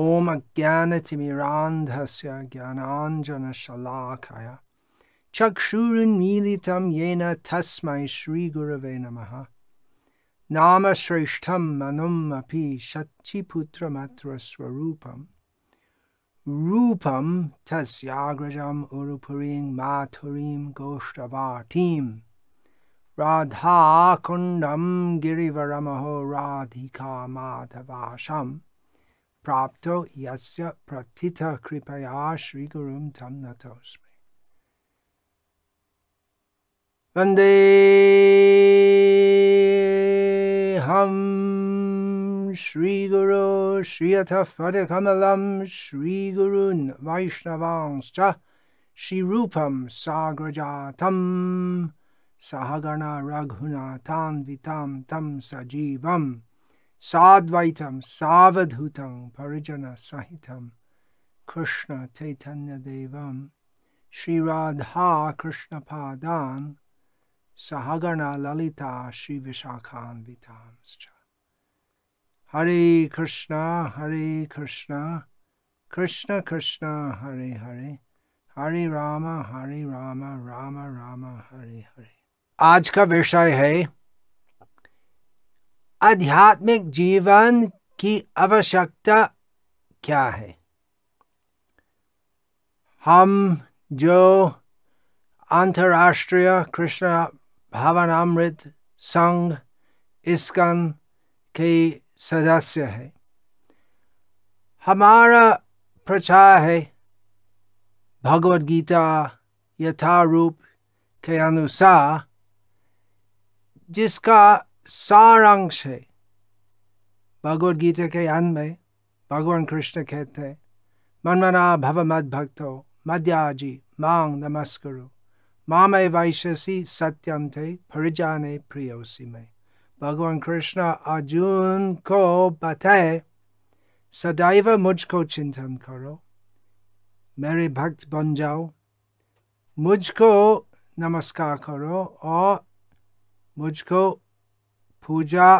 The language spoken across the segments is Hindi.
ॐ अज्ञानतिमिरान्धस्य ज्ञानाञ्जनशलाखय चक्षुरुन्मीलितं येन तस्मै श्रीगुरवे नमः नामश्रेष्ठं मनुम् अपि शचिपुत्रमत्रस्वरूपं रूपं तस्याग्रजम् उरुपुरीं माथुरीं गोष्ठवाटीं राधाकुण्डं गिरिवरमहो राधिका माधवाशम् प्राप्तो यस्य प्रतितः कृपया श्री गुरुम तम नतोस्मि कमल श्रीगुरो श्रियथः पदकमलं श्रीगुरून् वैष्णवांश्च श्रीरूपं साग्रजातं सहगणा रघुनाथान्वितां तं सजीवम् Sadvaitam, Savadhutam, Parijana Sahitam, Krishna Chaitanya Devam, Shri Radha Krishna Padan, Sahagana Lalita Shri Vishakhanvitamscha. Hare Krishna, Hare Krishna, Krishna Krishna, Hare Hare, Hare Rama, Hare Rama, Rama Rama, Hare Hare. आज का विषय है आध्यात्मिक जीवन की आवश्यकता क्या है हम जो अंतर्राष्ट्रीय कृष्ण भावनामृत संघ इसकन के सदस्य है हमारा प्रचार है भगवद गीता यथारूप के अनुसार जिसका सारांश है भगवद गीता के अंत में भगवान कृष्ण कहते हैं मनमना भव मद भक्तो मद्याजी मांग नमस्करो मामय वैश्यसी सत्यम थे परिजाने प्रियोसी में भगवान कृष्ण अर्जुन को बताए सदैव मुझको चिंतन करो मेरे भक्त बन जाओ मुझको नमस्कार करो और मुझको पूजा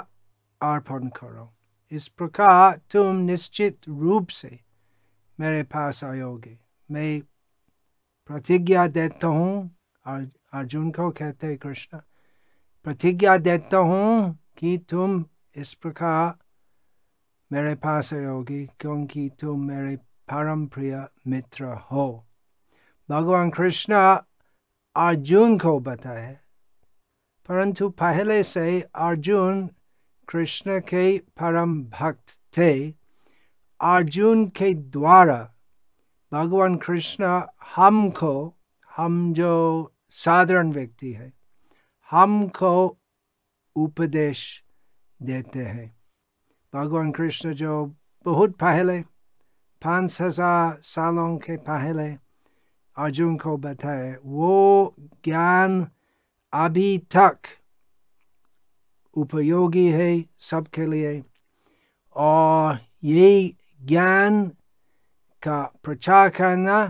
अर्पण करो इस प्रकार तुम निश्चित रूप से मेरे पास आयोगे मैं प्रतिज्ञा देता हूँ अर्जुन को कहते हैं कृष्ण प्रतिज्ञा देता हूँ कि तुम इस प्रकार मेरे पास आयोगे क्योंकि तुम मेरे परम प्रिय मित्र हो भगवान कृष्ण अर्जुन को बताए परंतु पहले से अर्जुन कृष्ण के परम भक्त थे अर्जुन के द्वारा भगवान कृष्ण हमको हम जो साधारण व्यक्ति है हमको उपदेश देते हैं भगवान कृष्ण जो बहुत पहले पाँच हजार सालों के पहले अर्जुन को बताए वो ज्ञान अभी तक उपयोगी है सबके लिए और ये ज्ञान का प्रचार करना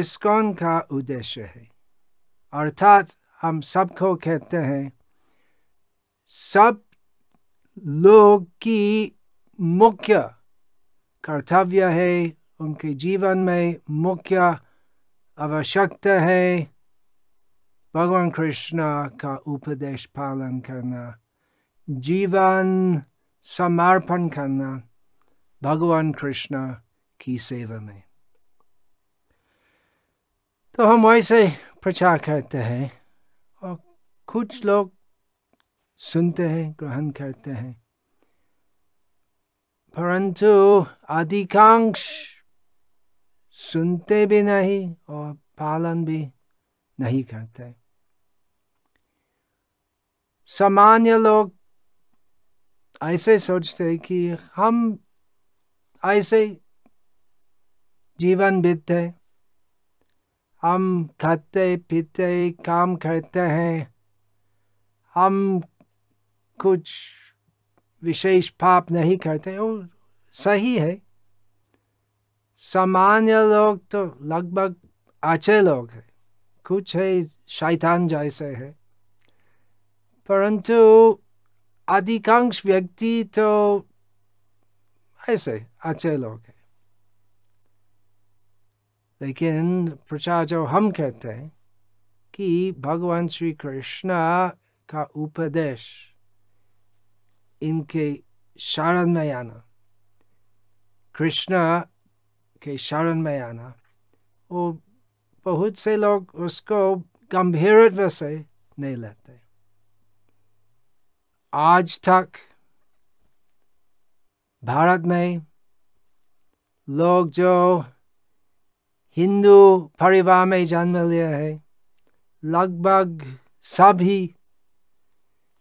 इसकोन का उद्देश्य है अर्थात हम सबको कहते हैं सब लोग की मुख्य कर्तव्य है उनके जीवन में मुख्य आवश्यकता है भगवान कृष्ण का उपदेश पालन करना जीवन समर्पण करना भगवान कृष्ण की सेवा में तो हम वैसे प्रचार करते हैं और कुछ लोग सुनते हैं ग्रहण करते हैं परंतु अधिकांश सुनते भी नहीं और पालन भी नहीं करते सामान्य लोग ऐसे सोचते हैं कि हम ऐसे जीवन बीतते हम खाते पीते काम करते हैं हम कुछ विशेष पाप नहीं करते वो सही है सामान्य लोग तो लगभग अच्छे लोग हैं कुछ है शैतान जैसे है परंतु अधिकांश व्यक्ति तो ऐसे अच्छे लोग हैं लेकिन प्रचार जो हम कहते हैं कि भगवान श्री कृष्ण का उपदेश इनके शरण में आना कृष्ण के शरण में आना वो बहुत से लोग उसको गंभीरत्व से नहीं लेते आज तक भारत में लोग जो हिंदू परिवार में जन्म लिया है लगभग सभी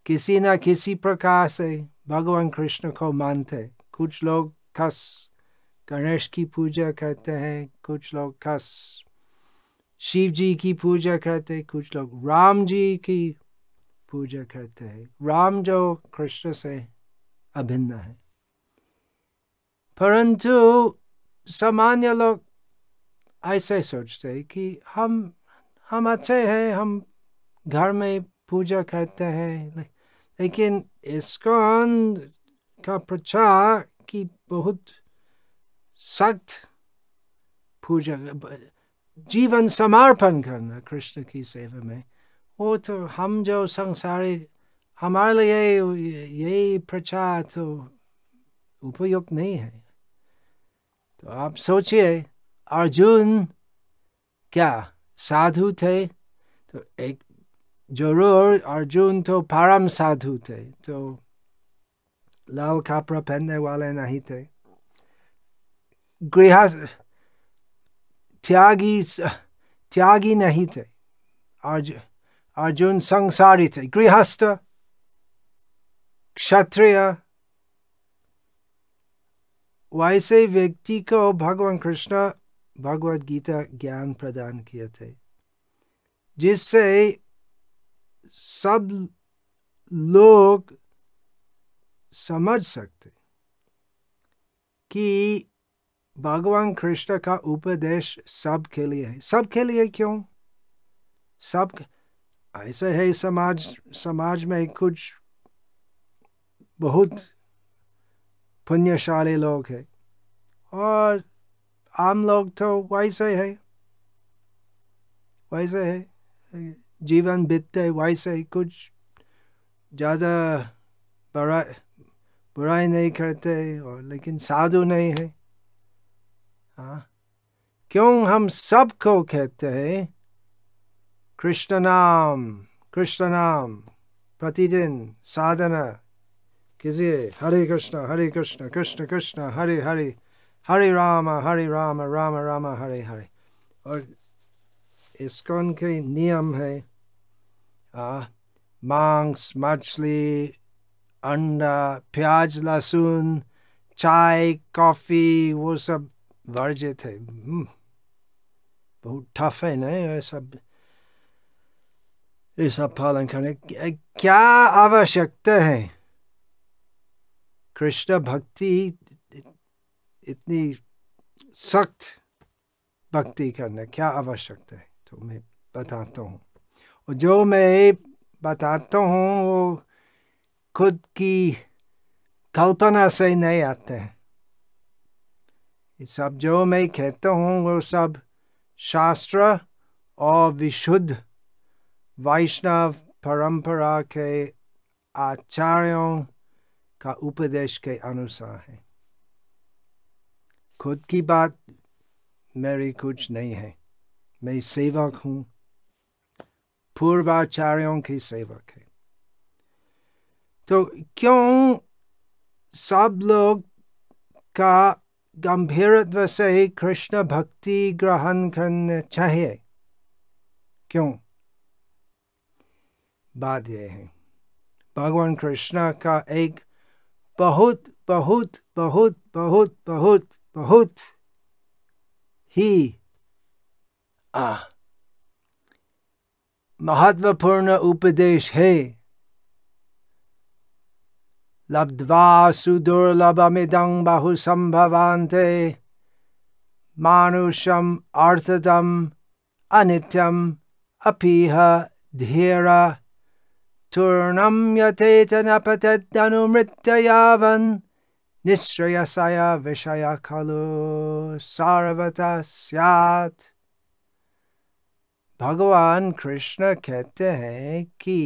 किसी न किसी प्रकार से भगवान कृष्ण को मानते कुछ लोग खस गणेश की पूजा करते हैं कुछ लोग खस शिव जी की पूजा करते हैं कुछ लोग राम जी की पूजा करते हैं राम जो कृष्ण से अभिन्न है परंतु सामान्य लोग ऐसे सोचते हैं कि हम हम अच्छे हैं हम घर में पूजा करते हैं लेकिन इसको का प्रचार की बहुत सख्त पूजा जीवन समर्पण करना कृष्ण की सेवा में वो तो हम जो संसारी हमारे लिए यही प्रचार तो उपयुक्त नहीं है तो आप सोचिए अर्जुन क्या साधु थे तो एक जरूर अर्जुन तो परम साधु थे तो लाल कपड़ा पहनने वाले नहीं थे गृह त्यागी त्यागी नहीं थे अर्जुन अर्जुन संसारी थे गृहस्थ क्षत्रिय वैसे व्यक्ति को भगवान कृष्ण भगवत गीता ज्ञान प्रदान किए थे जिससे सब लोग समझ सकते कि भगवान कृष्ण का उपदेश सब के लिए है सब के लिए क्यों सब ऐसे है समाज समाज में कुछ बहुत पुण्यशाली लोग है और आम लोग तो वैसे है वैसे है जीवन बीतते वैसे ही कुछ ज़्यादा बड़ा बुराई नहीं करते और लेकिन साधु नहीं है हाँ। क्यों हम सबको कहते हैं कृष्ण नाम कृष्ण नाम प्रतिदिन साधना कीजिए हरे कृष्ण हरे कृष्ण कृष्ण कृष्ण हरे हरे हरे राम हरे राम राम राम हरे हरे और इसकोन के नियम है आ, हाँ, मांस मछली अंडा प्याज लहसुन चाय कॉफ़ी वो सब वर्जित थे हम्म। बहुत टफ है नहीं ये सब ये सब पालन करने क्या आवश्यकता है कृष्ण भक्ति इतनी सख्त भक्ति करने क्या आवश्यकता है तो मैं बताता हूँ और जो मैं बताता हूँ वो खुद की कल्पना से नहीं आते हैं सब जो मैं कहता हूँ वो सब शास्त्र और विशुद्ध वैष्णव परंपरा के आचार्यों का उपदेश के अनुसार है खुद की बात मेरी कुछ नहीं है मैं सेवक हूँ पूर्वाचार्यों के सेवक है तो क्यों सब लोग का गंभीरत्व से कृष्ण भक्ति ग्रहण करने चाहिए क्यों बात यह है भगवान कृष्ण का एक बहुत बहुत बहुत बहुत बहुत बहुत ही आ महत्वपूर्ण उपदेश है Labdva sudurlabamidang bahusambhavante manusham artadam anityam apiha dhira turnam yatetanapatadhanumrityavan nishrayasaya vishaya kalu sarvata syat भगवान कृष्ण कहते हैं कि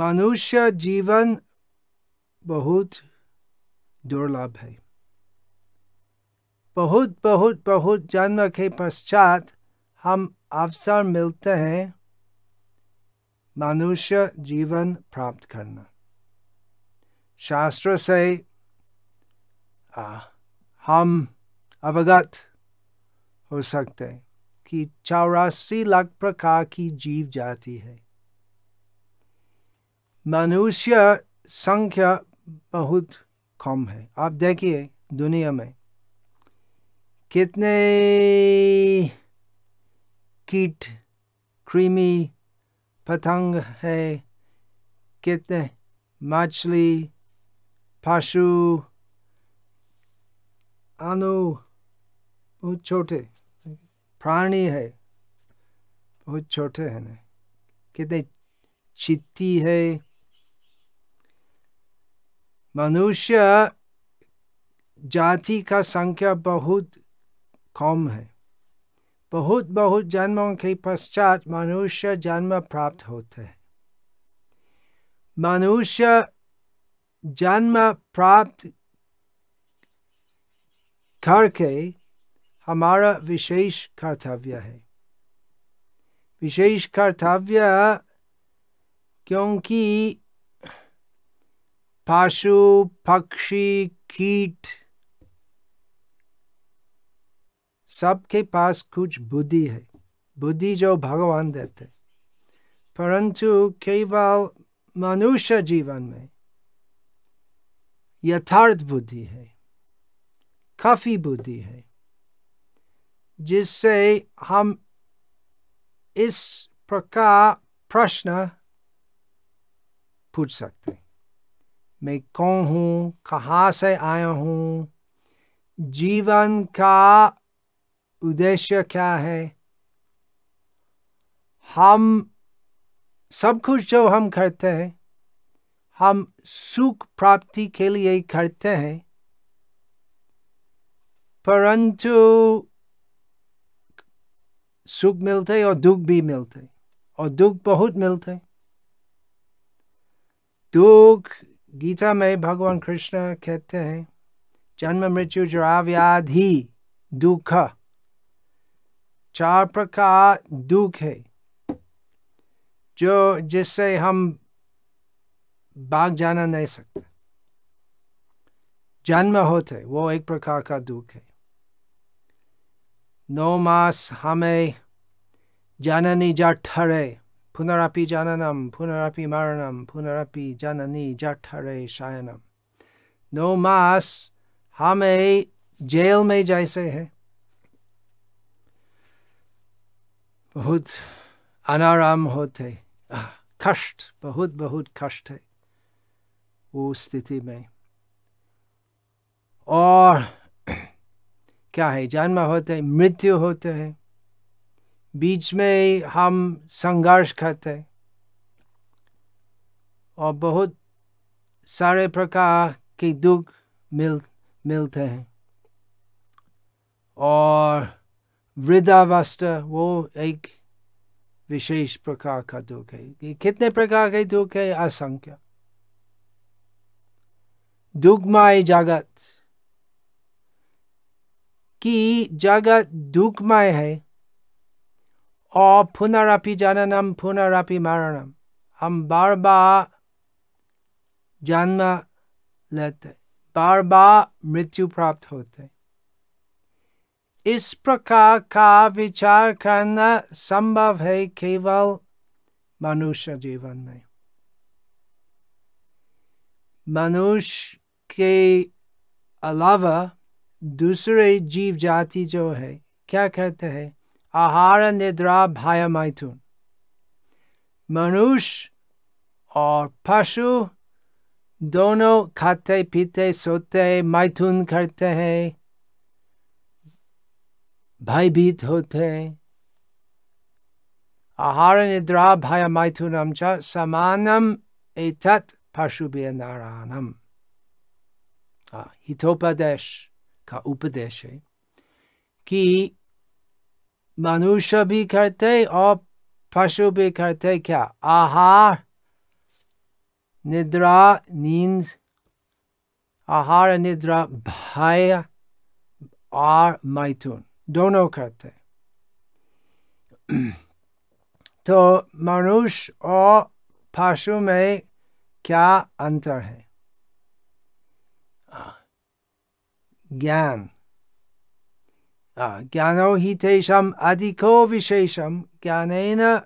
मनुष्य जीवन बहुत दुर्लभ है बहुत बहुत बहुत जन्म के पश्चात हम अवसर मिलते हैं मनुष्य जीवन प्राप्त करना शास्त्र से आ, हम अवगत हो सकते हैं कि चौरासी लाख प्रकार की जीव जाति है मनुष्य संख्या बहुत कम है आप देखिए दुनिया में कितने कीट कृमि पतंग है कितने मछली पशु अनु बहुत छोटे प्राणी है बहुत छोटे हैं कितने चित्ती है मनुष्य जाति का संख्या बहुत कम है बहुत बहुत जन्मों के पश्चात मनुष्य जन्म प्राप्त होते हैं मनुष्य जन्म प्राप्त करके हमारा विशेष कर्तव्य है विशेष कर्तव्य क्योंकि पशु पक्षी कीट सबके पास कुछ बुद्धि है बुद्धि जो भगवान देते परंतु केवल मनुष्य जीवन में यथार्थ बुद्धि है काफी बुद्धि है जिससे हम इस प्रकार प्रश्न पूछ सकते मैं कौन हूँ कहाँ से आया हूँ जीवन का उद्देश्य क्या है हम सब कुछ जो हम करते हैं हम सुख प्राप्ति के लिए करते हैं परंतु सुख मिलते और दुख भी मिलते और दुख बहुत मिलते दुख गीता में भगवान कृष्ण कहते हैं जन्म मृत्यु जो आव्याधि दुख चार प्रकार दुख है जो जिससे हम भाग जाना नहीं सकते जन्म होते वो एक प्रकार का दुख है नौ मास हमें जा ठहरे Punarapi Jananam, Punarapi Maranam, Punarapi Janani Jatare Shayanam. No mas, हमें जेल में जैसे है बहुत अनाराम होते kasht, bahut bahut kasht hai. वो stiti me. Or, kya hai, janma hote, mrityu hote hai. बीच में हम संघर्ष करते हैं और बहुत सारे प्रकार के दुख मिल मिलते हैं और वृद्धावस्था वो एक विशेष प्रकार का दुख है कितने प्रकार के दुख है असंख्य दुखमय जगत की जगत दुखमय है और पुनरापि जननम पुनरापि मरणम हम बार बार जन्म लेते बार बार मृत्यु प्राप्त होते इस प्रकार का विचार करना संभव है केवल मनुष्य जीवन में मनुष्य के अलावा दूसरे जीव जाति जो है क्या कहते हैं आहार निद्रा भय मैथुन मनुष्य और पशु दोनों खाते पीते सोते मैथुन करते हैं भयभीत होते हैं आहार निद्रा भय मैथुनम च समानम एतत् भी नारायणम् हितोपदेश का उपदेश है कि मनुष्य भी करते और पशु भी करते क्या आहार निद्रा नींद आहार निद्रा भय और मैथुन दोनों करते तो मनुष्य और पशु में क्या अंतर है ज्ञान ज्ञानो अधिको विशेषम अधिको ही ज्ञानेन पशु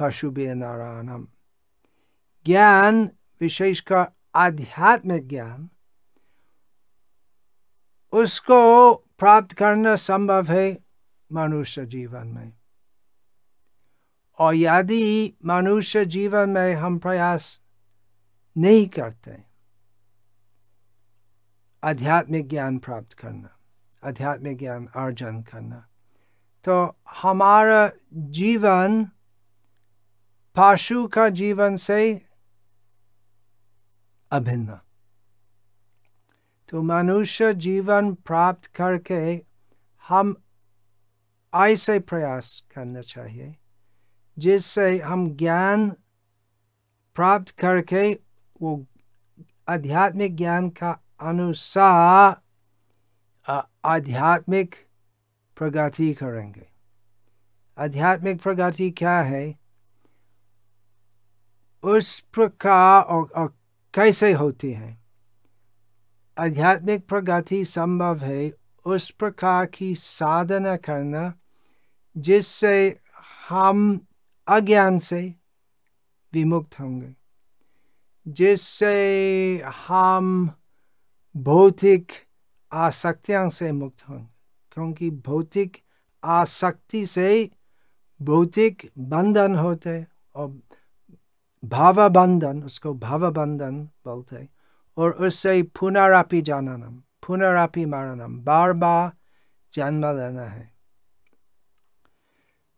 पशुभिर्नराणाम् ज्ञान विशेषकर आध्यात्मिक ज्ञान उसको प्राप्त करना संभव है मनुष्य जीवन में और यदि मनुष्य जीवन में हम प्रयास नहीं करते आध्यात्मिक ज्ञान प्राप्त करना आध्यात्मिक ज्ञान अर्जन करना तो हमारा जीवन पशु का जीवन से अभिन्न तो मनुष्य जीवन प्राप्त करके हम ऐसे प्रयास करना चाहिए जिससे हम ज्ञान प्राप्त करके वो आध्यात्मिक ज्ञान का अनुसार आध्यात्मिक प्रगति करेंगे आध्यात्मिक प्रगति क्या है उस प्रकार और, और कैसे होती है आध्यात्मिक प्रगति संभव है उस प्रकार की साधना करना जिससे हम अज्ञान से विमुक्त होंगे जिससे हम भौतिक आसक्तियां से मुक्त होंगे क्योंकि भौतिक आसक्ति से भौतिक बंधन होते और भाव बंधन उसको भाव बंधन बोलते और उससे पुनरापि जाननम पुनरापि मारनम बार बार जन्म लेना है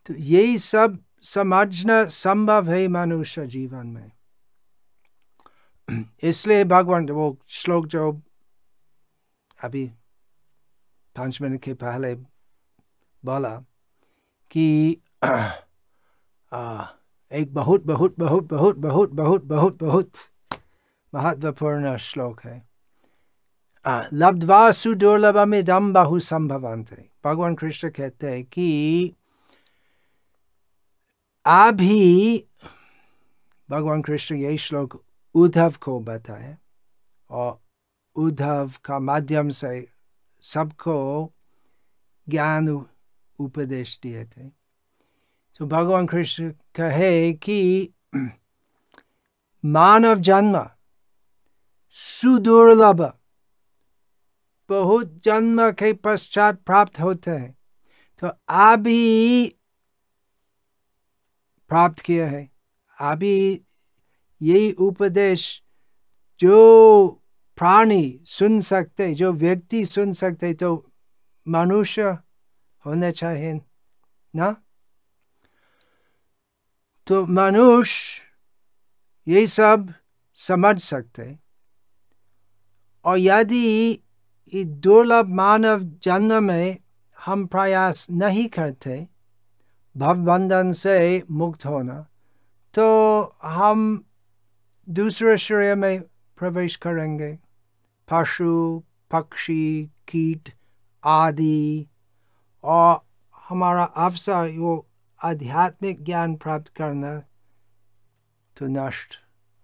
तो यही सब समझना संभव है मनुष्य जीवन में इसलिए भगवान वो श्लोक जो अभी पाँच मिनट के पहले बोला कि आ, एक बहुत बहुत बहुत बहुत बहुत बहुत बहुत बहुत महत्वपूर्ण श्लोक है लब्धवा दम बहु है भगवान कृष्ण कहते हैं कि अभी भगवान कृष्ण यही श्लोक उद्धव को बताए और उद्धव का माध्यम से सबको ज्ञान उपदेश दिए थे तो भगवान कृष्ण कहे कि मानव जन्म सुदुर्लभ बहुत जन्म के पश्चात प्राप्त होते हैं तो अभी प्राप्त किया है अभी यही उपदेश जो प्राणी सुन सकते जो व्यक्ति सुन सकते तो मनुष्य होने चाहिए ना तो मनुष्य ये सब समझ सकते और यदि दुर्लभ मानव जन्म में हम प्रयास नहीं करते भवबंधन से मुक्त होना तो हम दूसरे श्रेय में प्रवेश करेंगे पशु पक्षी कीट आदि और हमारा अवसर वो आध्यात्मिक ज्ञान प्राप्त करना तो नष्ट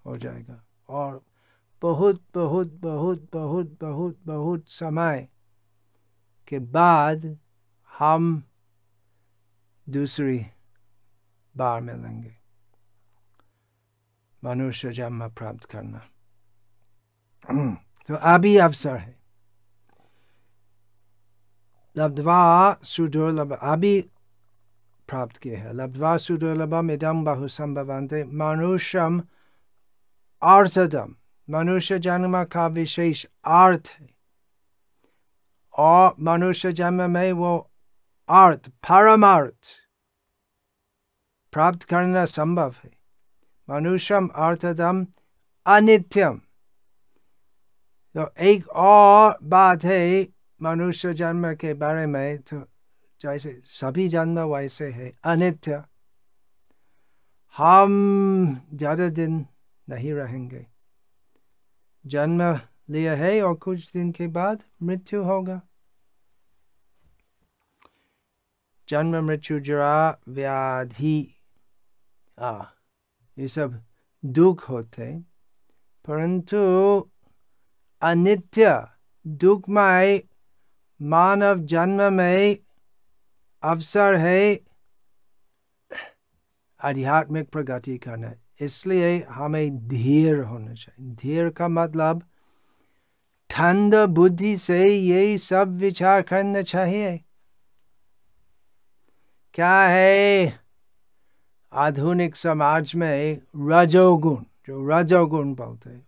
हो जाएगा और बहुत बहुत बहुत बहुत बहुत बहुत समय के बाद हम दूसरी बार मिलेंगे मनुष्य जन्म प्राप्त करना तो अभी अवसर है लब्धवा सुदुर्लभ अभी प्राप्त किए हैं लब्धवा सुदुर्लभम इदम बहु संभवंते मनुष्यम अर्थदम मनुष्य जन्म का विशेष अर्थ है और मनुष्य जन्म में वो अर्थ परमार्थ प्राप्त करना संभव है मनुष्यम अर्थदम अनित्यम तो एक और बात है मनुष्य जन्म के बारे में तो जैसे सभी जन्म वैसे है अनित्य हम ज़्यादा दिन नहीं रहेंगे जन्म लिया है और कुछ दिन के बाद मृत्यु होगा जन्म मृत्यु जरा व्याधि आ ये सब दुख होते परंतु अनित्य दुखमय मानव जन्म में अवसर है आध्यात्मिक प्रगति करना इसलिए हमें धीर होना चाहिए धीर का मतलब ठंड बुद्धि से यही सब विचार करना चाहिए क्या है आधुनिक समाज में रजोगुण जो रजोगुण बोलते हैं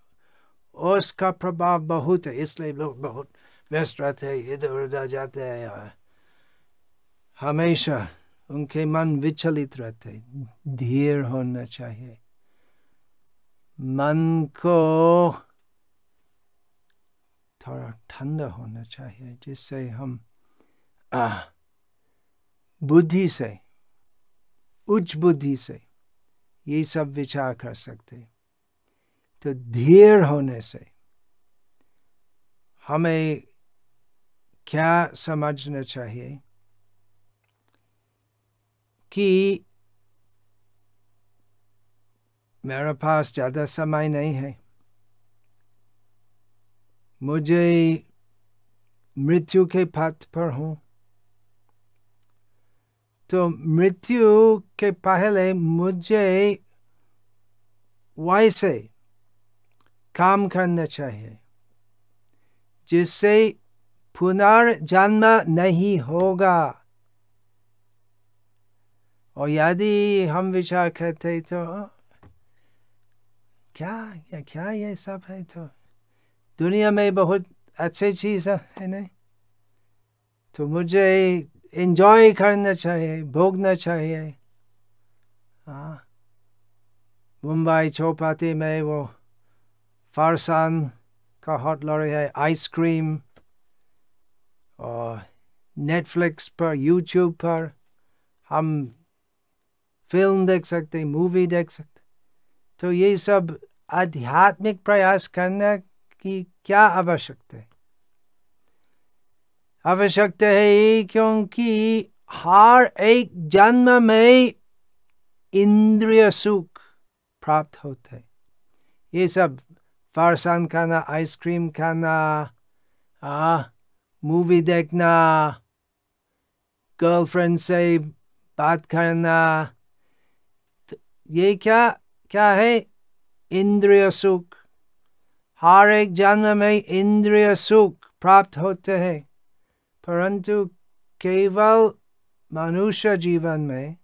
और उसका प्रभाव बहुत है इसलिए लोग बहुत व्यस्त रहते हैं इधर उधर जाते हैं हमेशा उनके मन विचलित रहते धीर होना चाहिए मन को थोड़ा ठंडा होना चाहिए जिससे हम बुद्धि से उच्च बुद्धि से ये सब विचार कर सकते हैं तो धीर होने से हमें क्या समझना चाहिए कि मेरे पास ज़्यादा समय नहीं है मुझे मृत्यु के पथ पर हूं तो मृत्यु के पहले मुझे वैसे काम करना चाहिए जिससे पुनर्जन्म नहीं होगा और यदि हम विचार करते तो क्या या क्या ये सब है तो दुनिया में बहुत अच्छी चीज़ है नहीं तो मुझे एंजॉय करना चाहिए भोगना चाहिए हाँ मुंबई चौपाटी में वो Farsan, Carhartt Laurier, Ice Cream, और नेटफ्लिक्स पर यूट्यूब पर हम फिल्म देख सकते मूवी देख सकते तो ये सब आध्यात्मिक प्रयास करने की क्या आवश्यकता है आवश्यकता है क्योंकि हर एक जन्म में इंद्रिय सुख प्राप्त होता है ये सब फरसान खाना आइसक्रीम खाना आ, मूवी देखना गर्लफ्रेंड से बात करना तो ये क्या क्या है इंद्रिय सुख हर एक जन्म में इंद्रिय सुख प्राप्त होते हैं परंतु केवल मनुष्य जीवन में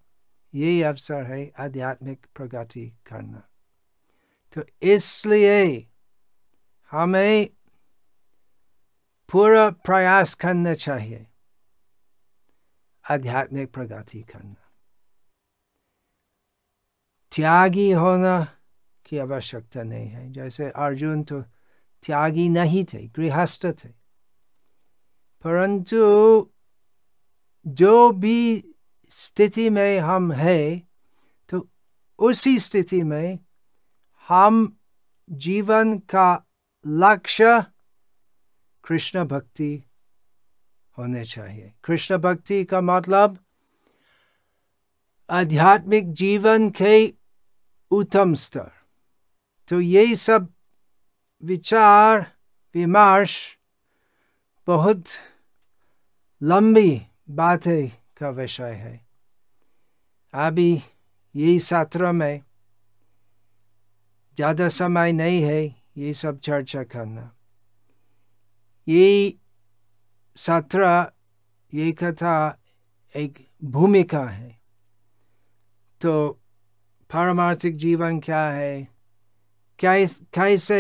यही अवसर है आध्यात्मिक प्रगति करना तो इसलिए हमें हाँ, पूरा प्रयास करना चाहिए आध्यात्मिक प्रगति करना त्यागी होना की आवश्यकता नहीं है जैसे अर्जुन तो त्यागी नहीं थे गृहस्थ थे परंतु जो भी स्थिति में हम हैं तो उसी स्थिति में हम जीवन का लक्ष्य कृष्ण भक्ति होने चाहिए कृष्ण भक्ति का मतलब आध्यात्मिक जीवन के उत्तम स्तर तो ये सब विचार विमर्श बहुत लंबी बातें का विषय है अभी यही सत्र में ज़्यादा समय नहीं है ये सब चर्चा करना ये सत्र ये कथा एक भूमिका है तो पारमार्थिक जीवन क्या है क्या कैसे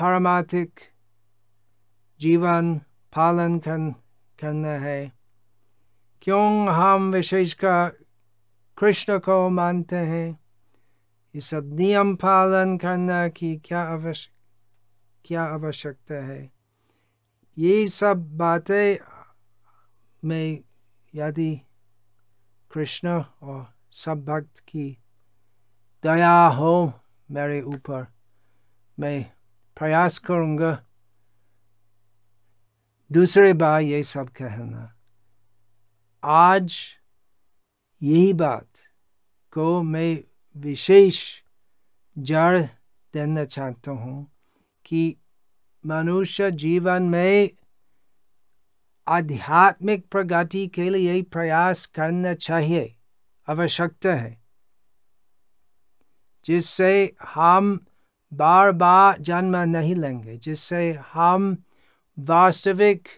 पारमार्थिक जीवन पालन कर, करना है क्यों हम विशेषकर कृष्ण को मानते हैं ये सब नियम पालन करना की क्या आवश्यक क्या आवश्यकता है ये सब बातें में यदि कृष्ण और सब भक्त की दया हो मेरे ऊपर मैं प्रयास करूँगा दूसरे बार ये सब कहना आज यही बात को मैं विशेष जड़ देना चाहता हूँ कि मनुष्य जीवन में आध्यात्मिक प्रगति के लिए प्रयास करना चाहिए आवश्यकता है जिससे हम बार बार जन्म नहीं लेंगे जिससे हम वास्तविक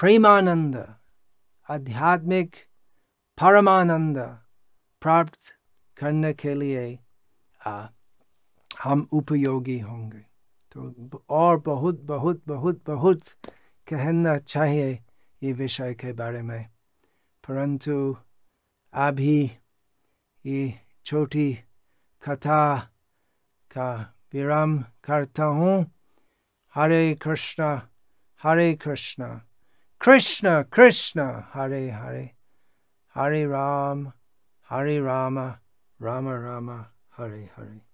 प्रेमानंद आध्यात्मिक परमानंद प्राप्त करने के लिए आ, हम उपयोगी होंगे तो और बहुत बहुत बहुत बहुत कहना चाहिए ये विषय के बारे में परंतु अभी ये छोटी कथा का विराम करता हूँ हरे कृष्णा हरे कृष्णा कृष्ण कृष्ण हरे हरे हरे राम हरे Rama Rama Rama Hare Hare